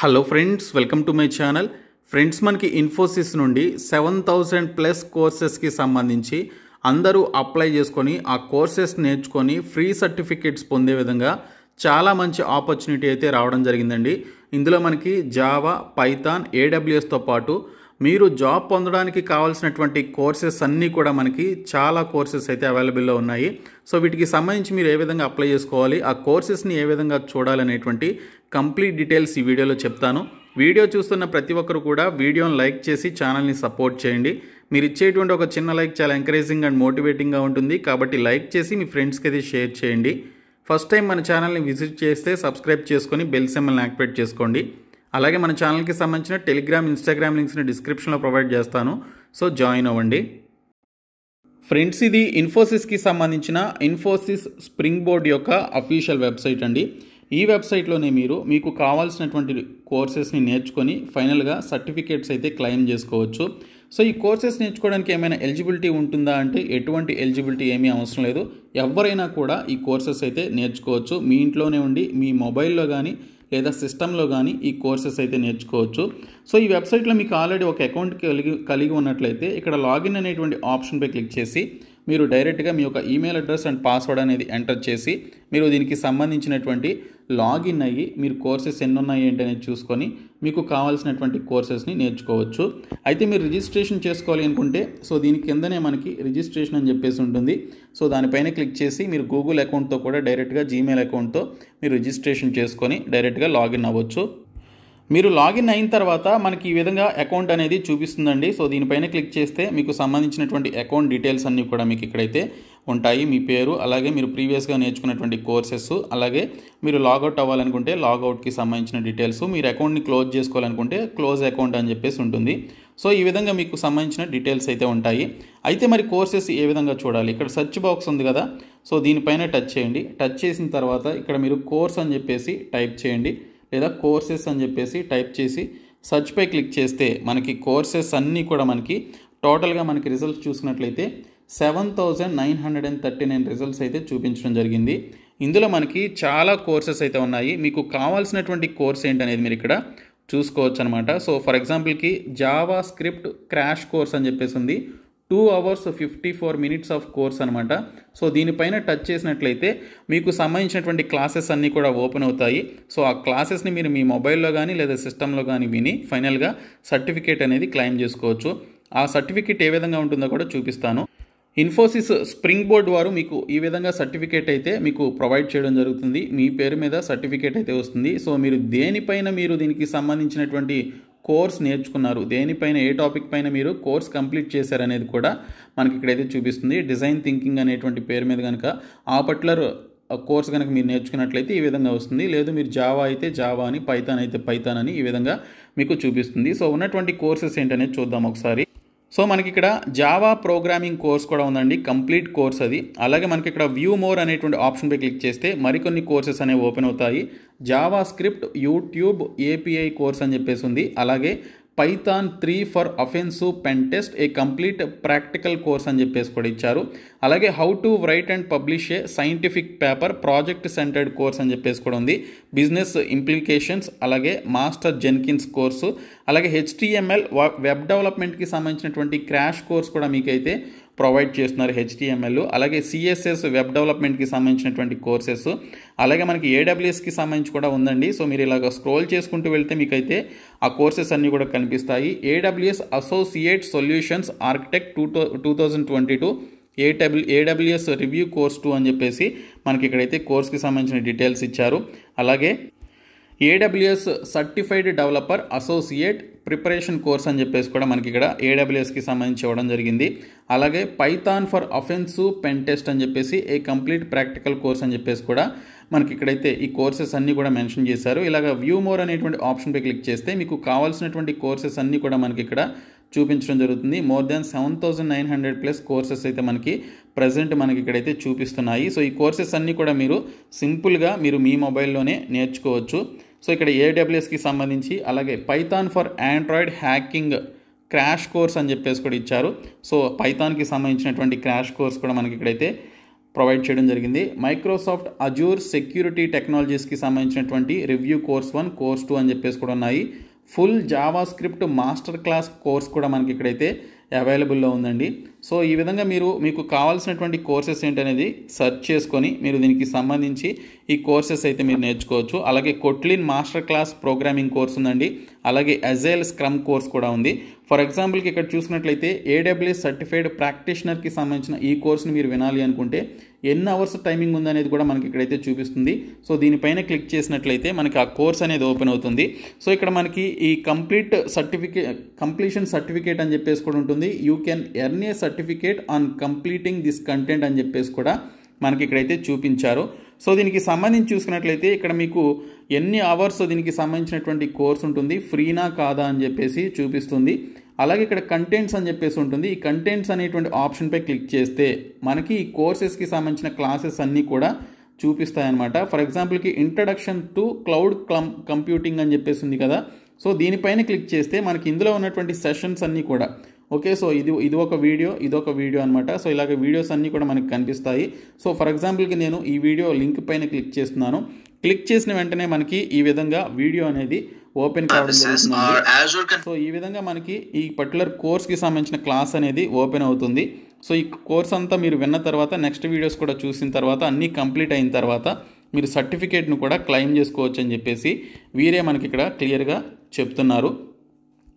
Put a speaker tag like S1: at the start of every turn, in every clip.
S1: hello friends welcome to my channel friends మనకి ఇన్ఫోసిస్ నుండి seven thousand plus కోర్సెస్కి సంబంధించి అందరూ అప్లై చేసుకొని ఆ కోర్సెస్ నేర్చుకొని ఫ్రీ సర్టిఫికేట్స్ పొందే విధంగా చాలా మంచి ఆపర్చునిటీ అయితే రావడం జరిగిందండి ఇందులో మనకి జావా పైథాన్ ఏడబ్ల్యూఎస్తో పాటు మీరు జాబ్ పొందడానికి కావాల్సినటువంటి కోర్సెస్ అన్నీ కూడా మనకి చాలా కోర్సెస్ అయితే అవైలబుల్లో ఉన్నాయి సో వీటికి సంబంధించి మీరు ఏ విధంగా అప్లై చేసుకోవాలి ఆ కోర్సెస్ని ఏ విధంగా చూడాలనేటువంటి కంప్లీట్ డీటెయిల్స్ ఈ వీడియోలో చెప్తాను వీడియో చూస్తున్న ప్రతి ఒక్కరు కూడా వీడియోని లైక్ చేసి ఛానల్ని సపోర్ట్ చేయండి మీరు ఇచ్చేటువంటి ఒక చిన్న లైక్ చాలా ఎంకరేజింగ్ అండ్ మోటివేటింగ్గా ఉంటుంది కాబట్టి లైక్ చేసి మీ ఫ్రెండ్స్కి అయితే షేర్ చేయండి ఫస్ట్ టైం మన ఛానల్ని విజిట్ చేస్తే సబ్స్క్రైబ్ చేసుకొని బెల్ సెమ్మల్ని యాక్టివేట్ చేసుకోండి అలాగే మన ఛానల్కి సంబంధించిన టెలిగ్రామ్ ఇన్స్టాగ్రామ్ లింక్స్ని డిస్క్రిప్షన్లో ప్రొవైడ్ చేస్తాను సో జాయిన్ అవ్వండి ఫ్రెండ్స్ ఇది ఇన్ఫోసిస్కి సంబంధించిన ఇన్ఫోసిస్ స్ప్రింగ్ బోర్డ్ యొక్క అఫీషియల్ వెబ్సైట్ అండి ఈ వెబ్సైట్లోనే మీరు మీకు కావాల్సినటువంటి కోర్సెస్ని నేర్చుకొని ఫైనల్గా సర్టిఫికేట్స్ అయితే క్లెయిమ్ చేసుకోవచ్చు సో ఈ కోర్సెస్ నేర్చుకోవడానికి ఏమైనా ఎలిజిబిలిటీ ఉంటుందా అంటే ఎటువంటి ఎలిజిబిలిటీ ఏమీ అవసరం లేదు ఎవరైనా కూడా ఈ కోర్సెస్ అయితే నేర్చుకోవచ్చు మీ ఇంట్లోనే ఉండి మీ మొబైల్లో కానీ లేదా సిస్టంలో కానీ ఈ కోర్సెస్ అయితే నేర్చుకోవచ్చు సో ఈ వెబ్సైట్లో మీకు ఆల్రెడీ ఒక అకౌంట్ కలిగి కలిగి ఉన్నట్లయితే ఇక్కడ లాగిన్ అనేటువంటి ఆప్షన్పై క్లిక్ చేసి మీరు డైరెక్ట్గా మీ యొక్క ఈమెయిల్ అడ్రస్ అండ్ పాస్వర్డ్ అనేది ఎంటర్ చేసి మీరు దీనికి సంబంధించినటువంటి లాగిన్ అయ్యి మీరు కోర్సెస్ ఎన్ని ఉన్నాయి ఏంటి అనేది చూసుకొని మీకు కావాల్సినటువంటి కోర్సెస్ని నేర్చుకోవచ్చు అయితే మీరు రిజిస్ట్రేషన్ చేసుకోవాలి అనుకుంటే సో దీని కిందనే మనకి రిజిస్ట్రేషన్ అని చెప్పేసి ఉంటుంది సో దానిపైన క్లిక్ చేసి మీరు గూగుల్ అకౌంట్తో కూడా డైరెక్ట్గా జీమెయిల్ అకౌంట్తో మీరు రిజిస్ట్రేషన్ చేసుకొని డైరెక్ట్గా లాగిన్ అవ్వచ్చు మీరు లాగిన్ అయిన తర్వాత మనకి ఈ విధంగా అకౌంట్ అనేది చూపిస్తుందండి సో దీనిపైన క్లిక్ చేస్తే మీకు సంబంధించినటువంటి అకౌంట్ డీటెయిల్స్ అన్నీ కూడా మీకు ఇక్కడైతే ఉంటాయి మీ పేరు అలాగే మీరు ప్రీవియస్గా నేర్చుకున్నటువంటి కోర్సెస్ అలాగే మీరు లాగౌట్ అవ్వాలనుకుంటే లాగౌట్కి సంబంధించిన డీటెయిల్స్ మీరు అకౌంట్ని క్లోజ్ చేసుకోవాలనుకుంటే క్లోజ్ అకౌంట్ అని చెప్పేసి ఉంటుంది సో ఈ విధంగా మీకు సంబంధించిన డీటెయిల్స్ అయితే ఉంటాయి అయితే మరి కోర్సెస్ ఏ విధంగా చూడాలి ఇక్కడ సర్చ్ బాక్స్ ఉంది కదా సో దీనిపైన టచ్ చేయండి టచ్ చేసిన తర్వాత ఇక్కడ మీరు కోర్స్ అని చెప్పేసి టైప్ చేయండి లేదా కోర్సెస్ అని చెప్పేసి టైప్ చేసి సర్చ్పై క్లిక్ చేస్తే మనకి కోర్సెస్ అన్నీ కూడా మనకి టోటల్గా మనకి రిజల్ట్స్ చూసినట్లయితే seven thousand nine hundred and thirty nine results అయితే చూపించడం జరిగింది ఇందులో మనకి చాలా కోర్సెస్ అయితే ఉన్నాయి మీకు కావాల్సినటువంటి కోర్స్ ఏంటనేది మీరు ఇక్కడ చూసుకోవచ్చు అనమాట సో ఫర్ ఎగ్జాంపుల్కి జావా స్క్రిప్ట్ క్రాష్ కోర్స్ అని చెప్పేసి ఉంది two hours fifty four minutes of course అనమాట సో దీనిపైన టచ్ చేసినట్లయితే మీకు సంబంధించినటువంటి క్లాసెస్ అన్నీ కూడా ఓపెన్ అవుతాయి సో ఆ క్లాసెస్ని మీరు మీ మొబైల్లో కానీ లేదా సిస్టంలో కానీ విని ఫైనల్గా సర్టిఫికేట్ అనేది క్లెయిమ్ చేసుకోవచ్చు ఆ సర్టిఫికేట్ ఏ విధంగా ఉంటుందో కూడా చూపిస్తాను ఇన్ఫోసిస్ స్ప్రింగ్ బోర్డ్ వారు మీకు ఈ విధంగా సర్టిఫికేట్ అయితే మీకు ప్రొవైడ్ చేయడం జరుగుతుంది మీ పేరు మీద సర్టిఫికేట్ అయితే వస్తుంది సో మీరు దేనిపైన మీరు దీనికి సంబంధించినటువంటి కోర్స్ నేర్చుకున్నారు దేనిపైన ఏ టాపిక్ పైన మీరు కోర్స్ కంప్లీట్ అనేది కూడా మనకి ఇక్కడైతే చూపిస్తుంది డిజైన్ థింకింగ్ అనేటువంటి పేరు మీద కనుక ఆ పర్టికులర్ కోర్స్ కనుక మీరు నేర్చుకున్నట్లయితే ఈ విధంగా వస్తుంది లేదు మీరు జావా అయితే జావా అని పైథాన్ అయితే పైతాన్ అని ఈ విధంగా మీకు చూపిస్తుంది సో ఉన్నటువంటి కోర్సెస్ ఏంటనేది చూద్దాం ఒకసారి సో మనకి ఇక్కడ జావా ప్రోగ్రామింగ్ కోర్స్ కూడా ఉందండి కంప్లీట్ కోర్స్ అది అలాగే మనకి ఇక్కడ వ్యూ మోర్ అనేటువంటి ఆప్షన్పై క్లిక్ చేస్తే మరికొన్ని కోర్సెస్ అనేవి ఓపెన్ అవుతాయి JavaScript YouTube API course అని చెప్పేసి ఉంది అలాగే Python three for offensive pen test a complete practical course అని చెప్పేసి కూడా ఇచ్చారు అలాగే how to write and publish a scientific paper project centered course అని చెప్పేసి కూడా ఉంది బిజినెస్ ఇంప్లికేషన్స్ అలాగే మాస్టర్ జెన్కిన్స్ కోర్సు అలాగే హెచ్టిఎంఎల్ వెబ్ డెవలప్మెంట్కి సంబంధించినటువంటి క్రాష్ కోర్స్ కూడా మీకైతే ప్రొవైడ్ చేస్తున్నారు హెచ్టిఎంఎల్ అలాగే సిఎస్ఎస్ వెబ్ డెవలప్మెంట్కి సంబంధించినటువంటి కోర్సెస్ అలాగే మనకి ఏడబ్ల్యూఎస్కి సంబంధించి కూడా ఉందండి సో మీరు ఇలాగ స్క్రోల్ చేసుకుంటూ వెళ్తే మీకైతే ఆ కోర్సెస్ అన్నీ కూడా కనిపిస్తాయి AWS associate solutions architect two two thousand twenty two AW AWS review course two అని చెప్పేసి మనకి ఇక్కడైతే కోర్స్కి సంబంధించిన డీటెయిల్స్ ఇచ్చారు అలాగే AWS certified developer associate preparation course అని చెప్పేసి కూడా మనకి ఇక్కడ ఏడబ్ల్యూఎస్కి సంబంధించి ఇవ్వడం జరిగింది అలాగే Python for offensive pen test అని చెప్పేసి ఏ కంప్లీట్ ప్రాక్టికల్ కోర్స్ అని చెప్పేసి కూడా మనకి ఇక్కడైతే ఈ కోర్సెస్ అన్నీ కూడా మెన్షన్ చేశారు ఇలాగ వ్యూ మోర్ అనేటువంటి ఆప్షన్పై క్లిక్ చేస్తే మీకు కావాల్సినటువంటి కోర్సెస్ అన్నీ కూడా మనకి ఇక్కడ చూపించడం జరుగుతుంది more than seven thousand nine hundred plus courses అయితే మనకి ప్రజెంట్ మనకి ఇక్కడైతే చూపిస్తున్నాయి సో ఈ కోర్సెస్ అన్నీ కూడా మీరు సింపుల్గా మీరు మీ మొబైల్లోనే నేర్చుకోవచ్చు సో ఇక్కడ ఏడబ్ల్యూఎస్కి సంబంధించి అలాగే Python for Android hacking crash course అని చెప్పేసి కూడా ఇచ్చారు సో పైథాన్కి సంబంధించినటువంటి క్రాష్ కోర్స్ కూడా మనకి ఇక్కడైతే ప్రొవైడ్ చేయడం జరిగింది మైక్రోసాఫ్ట్ అజూర్ సెక్యూరిటీ టెక్నాలజీస్కి సంబంధించినటువంటి review course one course two అని చెప్పేసి కూడా ఉన్నాయి full JavaScript master class course కూడా మనకి ఇక్కడైతే అవైలబుల్లో ఉందండి సో ఈ విధంగా మీరు మీకు కావాల్సినటువంటి కోర్సెస్ ఏంటనేది సెర్చ్ చేసుకొని మీరు దీనికి సంబంధించి ఈ కోర్సెస్ అయితే మీరు నేర్చుకోవచ్చు అలాగే Kotlin master class programming course ఉందండి అలాగే అజైల్ స్క్రమ్ కోర్స్ కూడా ఉంది ఫర్ ఎగ్జాంపుల్కి ఇక్కడ చూసినట్లయితే ఏడబ్ల్యూఎస్ సర్టిఫైడ్ ప్రాక్టీషనర్కి సంబంధించిన ఈ కోర్సుని మీరు వినాలి అనుకుంటే ఎన్ని అవర్స్ టైమింగ్ ఉందనేది కూడా మనకి ఇక్కడైతే చూపిస్తుంది సో దీనిపైన క్లిక్ చేసినట్లయితే మనకి ఆ కోర్స్ అనేది ఓపెన్ అవుతుంది సో ఇక్కడ మనకి ఈ కంప్లీట్ సర్టిఫికేట్ కంప్లీషన్ సర్టిఫికేట్ అని చెప్పేసి కూడా ఉంటుంది you can earn a certificate on completing this content అని చెప్పేసి కూడా మనకి ఇక్కడైతే చూపించారు సో దీనికి సంబంధించి చూసుకున్నట్లయితే ఇక్కడ మీకు ఎన్ని అవర్స్ దీనికి సంబంధించినటువంటి కోర్స్ ఉంటుంది ఫ్రీనా కాదా అని చెప్పేసి చూపిస్తుంది అలాగే ఇక్కడ కంటెంట్స్ అని చెప్పేసి ఉంటుంది ఈ కంటెంట్స్ అనేటువంటి ఆప్షన్పై క్లిక్ చేస్తే మనకి ఈ కోర్సెస్కి సంబంధించిన క్లాసెస్ అన్నీ కూడా చూపిస్తాయన్నమాట ఫర్ ఎగ్జాంపుల్కి ఇంట్రడక్షన్ టు క్లౌడ్ క్లమ్ కంప్యూటింగ్ అని చెప్పేసి ఉంది కదా సో దీనిపైన క్లిక్ చేస్తే మనకి ఇందులో ఉన్నటువంటి సెషన్స్ అన్నీ కూడా ఓకే సో ఇది ఇది ఒక వీడియో ఇది ఒక వీడియో అనమాట సో ఇలాగ వీడియోస్ అన్నీ కూడా మనకి కనిపిస్తాయి సో ఫర్ ఎగ్జాంపుల్కి నేను ఈ వీడియో లింక్ పైన క్లిక్ చేస్తున్నాను క్లిక్ చేసిన వెంటనే మనకి ఈ విధంగా వీడియో అనేది ఓపెన్ కావడం జరుగుతుంది సో ఈ విధంగా మనకి ఈ పర్టికులర్ కోర్స్కి సంబంధించిన క్లాస్ అనేది ఓపెన్ అవుతుంది సో ఈ కోర్స్ అంతా మీరు విన్న తర్వాత నెక్స్ట్ వీడియోస్ కూడా చూసిన తర్వాత అన్నీ కంప్లీట్ అయిన తర్వాత మీరు సర్టిఫికేట్ను కూడా క్లెయిమ్ చేసుకోవచ్చు అని చెప్పేసి వీరే మనకి ఇక్కడ క్లియర్గా చెప్తున్నారు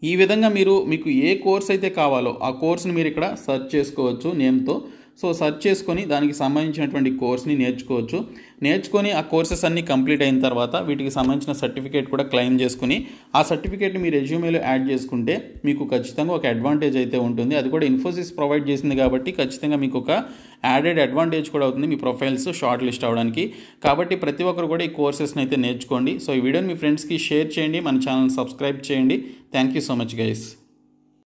S1: ఈ విధంగా మీరు మీకు ఏ కోర్స్ అయితే కావాలో ఆ కోర్స్ని మీరు ఇక్కడ సెర్చ్ చేసుకోవచ్చు నేమ్తో సో సెర్చ్ చేసుకొని దానికి సంబంధించినటువంటి కోర్స్ని నేర్చుకోవచ్చు నేర్చుకొని ఆ కోర్సెస్ అన్నీ కంప్లీట్ అయిన తర్వాత వీటికి సంబంధించిన సర్టిఫికేట్ కూడా క్లెయిమ్ చేసుకుని ఆ సర్టిఫికేట్ని మీ రెజ్యూమేలో యాడ్ చేసుకుంటే మీకు ఖచ్చితంగా ఒక అడ్వాంటేజ్ అయితే ఉంటుంది అది కూడా ఇన్ఫోసిస్ ప్రొవైడ్ చేసింది కాబట్టి ఖచ్చితంగా మీకు ఒక యాడెడ్ అడ్వాంటేజ్ కూడా అవుతుంది మీ ప్రొఫైల్స్ షార్ట్ లిస్ట్ అవడానికి కాబట్టి ప్రతి ఒక్కరు కూడా ఈ కోర్సెస్ని అయితే నేర్చుకోండి సో ఈ వీడియోని మీ ఫ్రెండ్స్కి షేర్ చేయండి మన ఛానల్ సబ్స్క్రైబ్ చేయండి thank you so much guys